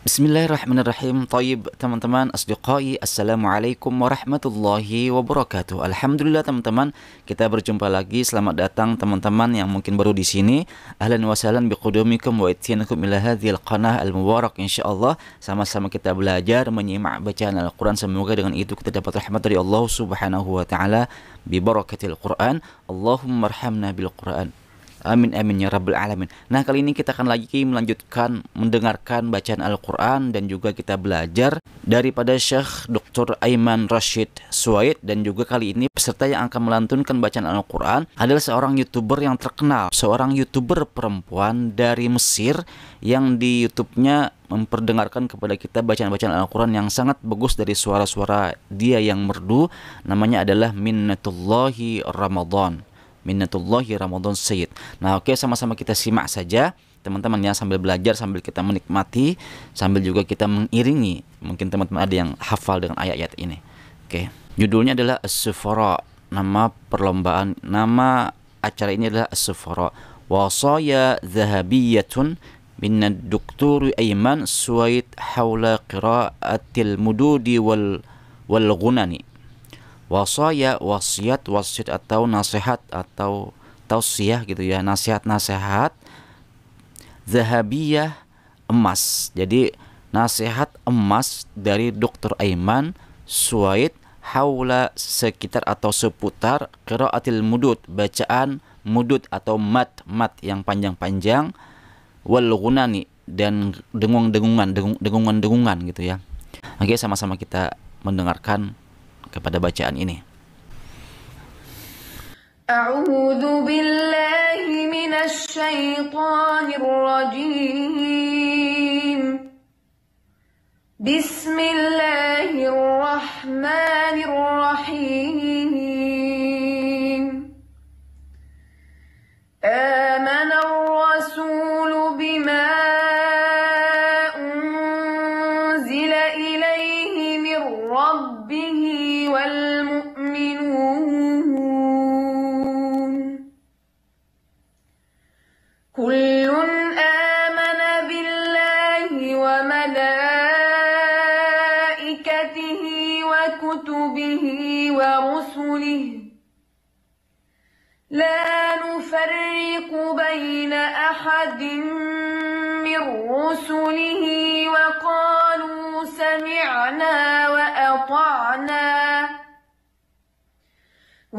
Bismillahirrahmanirrahim. Taib teman-teman, asdiqai, assalamualaikum warahmatullahi wabarakatuh. Alhamdulillah teman-teman, kita berjumpa lagi. Selamat datang teman-teman yang mungkin baru di sini. Ahlan wa sahlan biqudumikum wa itinakum ila hadhil qanah al-mubarak insyaallah. Sama-sama kita belajar menyimak bacaan Al-Qur'an. Semoga dengan itu kita dapat rahmat dari Allah Subhanahu wa taala bi barakatil Qur'an. Allahumma rahamna bil Qur'an. Amin amin ya rabbal alamin. Nah, kali ini kita akan lagi melanjutkan mendengarkan bacaan Al-Qur'an dan juga kita belajar daripada Syekh Dr. Aiman Rashid Suwaid dan juga kali ini peserta yang akan melantunkan bacaan Al-Qur'an adalah seorang YouTuber yang terkenal, seorang YouTuber perempuan dari Mesir yang di YouTube-nya memperdengarkan kepada kita bacaan-bacaan Al-Quran yang sangat bagus dari suara-suara dia yang merdu namanya adalah Minnatullahi Ramadan Minnatullahi Ramadan Sayyid. Nah, oke okay, sama-sama kita simak saja teman-teman ya sambil belajar sambil kita menikmati sambil juga kita mengiringi mungkin teman-teman ada yang hafal dengan ayat-ayat ini. Oke. Okay. Judulnya adalah As-Sufara. Nama perlombaan nama acara ini adalah As-Sufara. Wasaya zahabiyatun من Ayman أيمن سويد qiraatil mududi wal wal والغنن wasaya wasiat wasiat atau nasihat atau tausiah gitu ya nasihat-nasihat zahabiyah emas jadi nasihat emas dari dokter Aiman Suaid haula sekitar atau seputar qiraatil mudud bacaan mudud atau mat mat yang panjang-panjang wal dan dengung-dengungan dengung-dengungan gitu ya oke sama-sama kita mendengarkan kepada bacaan ini. A'udzu billahi minasy syaithanir rajim. Bismillahirrahmanirrahim.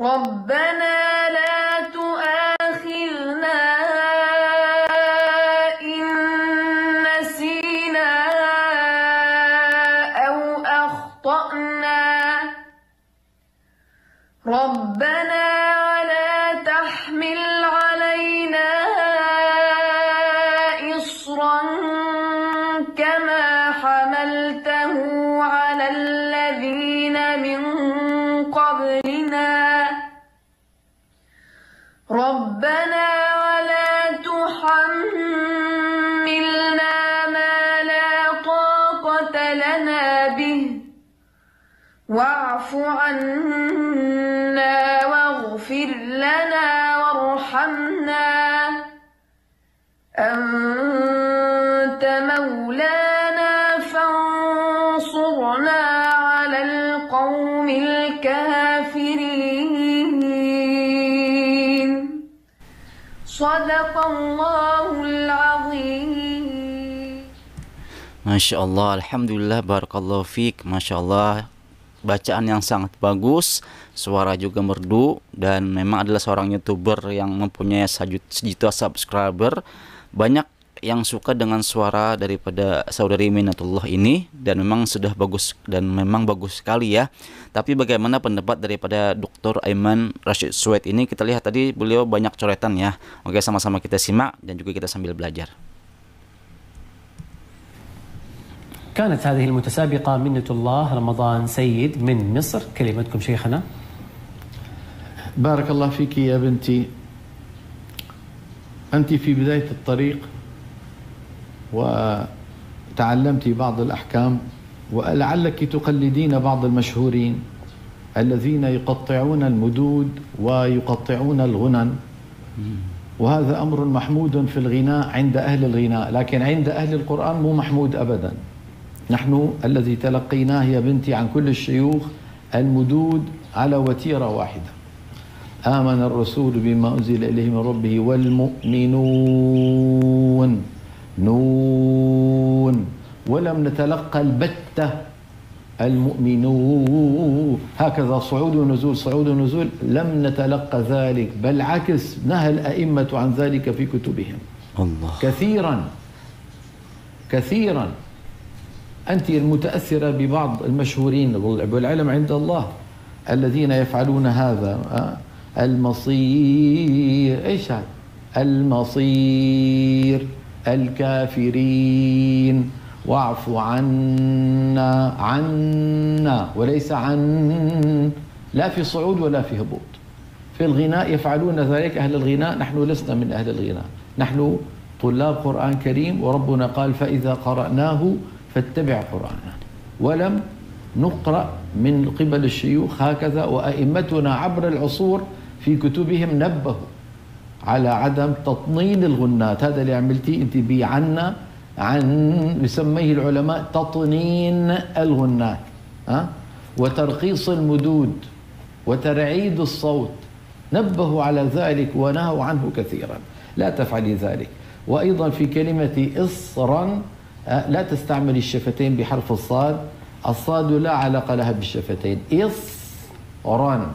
ربنا لا تؤاخذنا إن نسينا أو أخطأنا ربنا ربنا ولا تحملنا ما لا طاقة لنا به واعف عنا واغفر لنا وارحمنا أنت مولانا Masya Allah, Alhamdulillah, Barakallahu Fik, Masya Allah, bacaan yang sangat bagus, suara juga merdu, dan memang adalah seorang youtuber yang mempunyai sejuta subscriber, banyak yang suka dengan suara daripada saudari Minatullah ini dan memang sudah bagus dan memang bagus sekali ya. Tapi bagaimana pendapat daripada Dr. Aiman Rashid Sued ini kita lihat tadi beliau banyak coretan ya. Oke sama-sama kita simak dan juga kita sambil belajar. كانت هذه المتسابقة منة الله رمضان سيد من مصر كلمتكم شيخنا بارك الله فيك يا بنتي أنت في بداية الطريق وتعلمت بعض الأحكام ولعلك تقلدين بعض المشهورين الذين يقطعون المدود ويقطعون الغنن وهذا أمر محمود في الغناء عند أهل الغناء لكن عند أهل القرآن مو محمود أبدا نحن الذي تلقيناه يا بنتي عن كل الشيوخ المدود على وتيرة واحدة آمن الرسول بما أنزل إليه من ربه والمؤمنون نون ولم نتلقى البتة المؤمنون هكذا صعود ونزول صعود ونزول لم نتلقى ذلك بل عكس نهى الأئمة عن ذلك في كتبهم الله كثيرا كثيرا أنت المتأثرة ببعض المشهورين والعلم عند الله الذين يفعلون هذا آه، المصير ايش هذا المصير الكافرين واعف عنا عنا وليس عن لا في صعود ولا في هبوط في الغناء يفعلون ذلك أهل الغناء نحن لسنا من أهل الغناء نحن طلاب قرآن كريم وربنا قال فإذا قرأناه فاتبع قرآنه ولم نقرأ من قبل الشيوخ هكذا وأئمتنا عبر العصور في كتبهم نبهوا على عدم تطنين الغنات هذا اللي عملتيه انت بعنا عن يسميه العلماء تطنين الغنات ها وترقيص المدود وترعيد الصوت نبهوا على ذلك ونهوا عنه كثيرا لا تفعلي ذلك وأيضا في كلمة إصرا آه، لا تستعمل الشفتين بحرف الصاد الصاد لا علاقة لها بالشفتين إصرا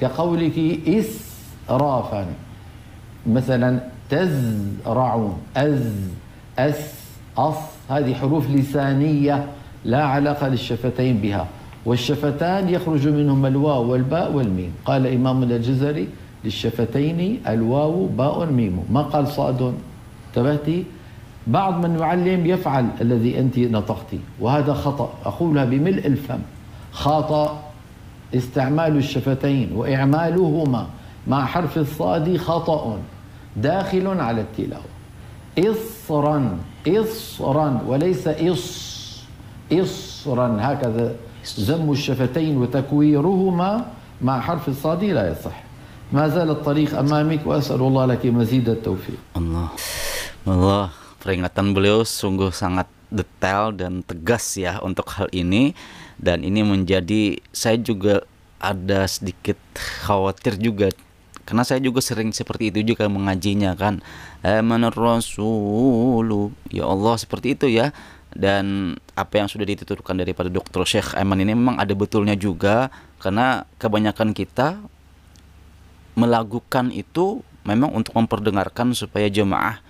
كقولك إسرافا مثلا تزرعون أز أس أص هذه حروف لسانية لا علاقة للشفتين بها والشفتان يخرج منهما الواو والباء والميم قال إمامنا الجزري للشفتين الواو باء ميم ما قال صاد انتبهتي بعض من يعلم يفعل الذي أنت نطقتي وهذا خطأ أقولها بملء الفم خطأ استعمال الشفتين وإعمالهما مع حرف الصاد خطأ داخل على التلاوة إصرا إصرا وليس إص إصرا هكذا زم الشفتين وتكويرهما مع حرف الصاد لا يصح ما زال الطريق أمامك وأسأل الله لك مزيد التوفيق الله الله peringatan beliau sungguh sangat detail dan tegas ya untuk hal ini dan ini menjadi saya juga ada sedikit khawatir juga karena saya juga sering seperti itu juga mengajinya kan amanur rasulu ya Allah seperti itu ya dan apa yang sudah dituturkan daripada dokter Syekh Aiman ini memang ada betulnya juga karena kebanyakan kita melakukan itu memang untuk memperdengarkan supaya jemaah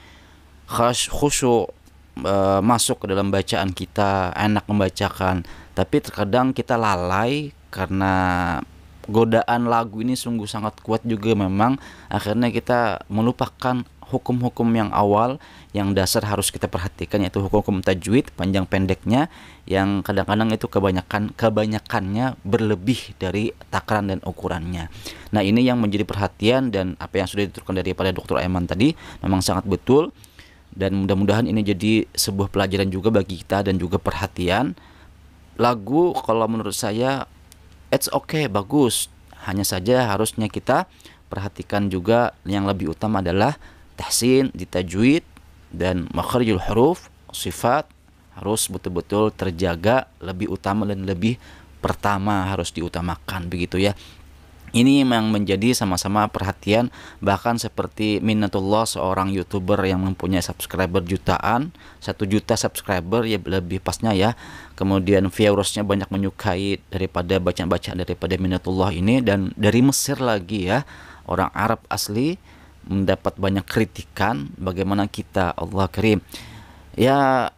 khas khusyuk e, masuk ke dalam bacaan kita enak membacakan tapi terkadang kita lalai karena godaan lagu ini sungguh sangat kuat juga memang akhirnya kita melupakan hukum-hukum yang awal yang dasar harus kita perhatikan yaitu hukum-hukum tajwid panjang pendeknya yang kadang-kadang itu kebanyakan kebanyakannya berlebih dari takaran dan ukurannya. Nah, ini yang menjadi perhatian dan apa yang sudah dituturkan daripada Dr. Aiman tadi memang sangat betul dan mudah-mudahan ini jadi sebuah pelajaran juga bagi kita dan juga perhatian lagu kalau menurut saya It's okay, bagus. Hanya saja harusnya kita perhatikan juga yang lebih utama adalah tahsin ditajwid, dan makharijul huruf, sifat harus betul-betul terjaga lebih utama dan lebih pertama harus diutamakan begitu ya ini memang menjadi sama-sama perhatian bahkan seperti Minatullah seorang youtuber yang mempunyai subscriber jutaan satu juta subscriber ya lebih pasnya ya kemudian viewersnya banyak menyukai daripada bacaan-bacaan daripada Minatullah ini dan dari Mesir lagi ya orang Arab asli mendapat banyak kritikan bagaimana kita Allah kirim ya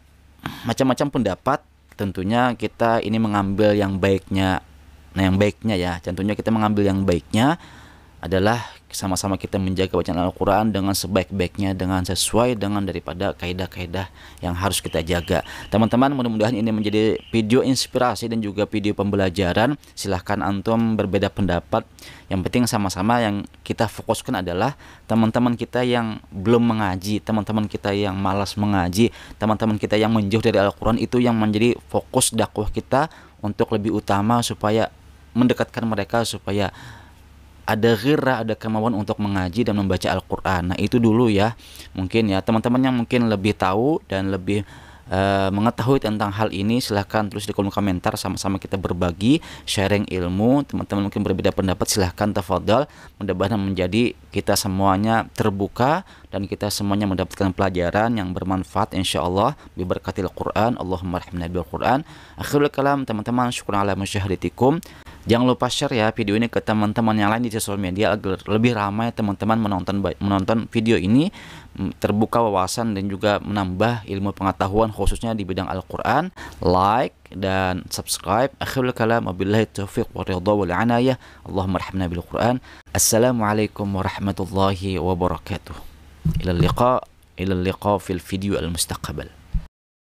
macam-macam pendapat tentunya kita ini mengambil yang baiknya Nah, yang baiknya ya, contohnya kita mengambil yang baiknya adalah sama-sama kita menjaga bacaan Al-Quran dengan sebaik-baiknya, dengan sesuai dengan daripada kaidah-kaidah yang harus kita jaga. Teman-teman, mudah-mudahan ini menjadi video inspirasi dan juga video pembelajaran. Silahkan antum berbeda pendapat. Yang penting sama-sama yang kita fokuskan adalah teman-teman kita yang belum mengaji, teman-teman kita yang malas mengaji, teman-teman kita yang menjauh dari Al-Quran itu yang menjadi fokus dakwah kita untuk lebih utama supaya mendekatkan mereka supaya ada gira, ada kemauan untuk mengaji dan membaca Al-Qur'an. Nah, itu dulu ya. Mungkin ya teman-teman yang mungkin lebih tahu dan lebih uh, mengetahui tentang hal ini silahkan tulis di kolom komentar sama-sama kita berbagi sharing ilmu teman-teman mungkin berbeda pendapat silahkan tafadhal, mudah-mudahan menjadi kita semuanya terbuka dan kita semuanya mendapatkan pelajaran yang bermanfaat Insya Allah biberkatil Quran Allahumma rahmina al Quran akhirul kalam teman-teman syukur ala musyahadatikum Jangan lupa share ya video ini ke teman-teman yang lain di sosial media agar lebih ramai teman-teman menonton menonton video ini terbuka wawasan dan juga menambah ilmu pengetahuan khususnya di bidang Al-Qur'an. Like dan subscribe. Akhirul kalam wabillahi taufiq wa ridha wal anayah. Allahumma rahmna bil Qur'an. Assalamualaikum warahmatullahi wabarakatuh. Ila liqa ila liqa fil video al-mustaqbal.